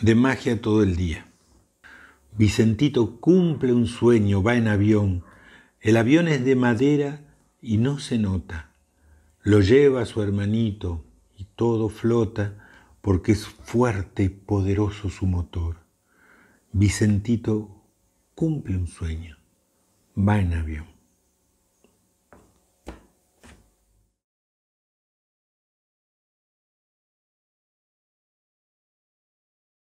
de magia todo el día. Vicentito cumple un sueño, va en avión. El avión es de madera y no se nota. Lo lleva su hermanito y todo flota porque es fuerte y poderoso su motor. Vicentito cumple un sueño, va en avión.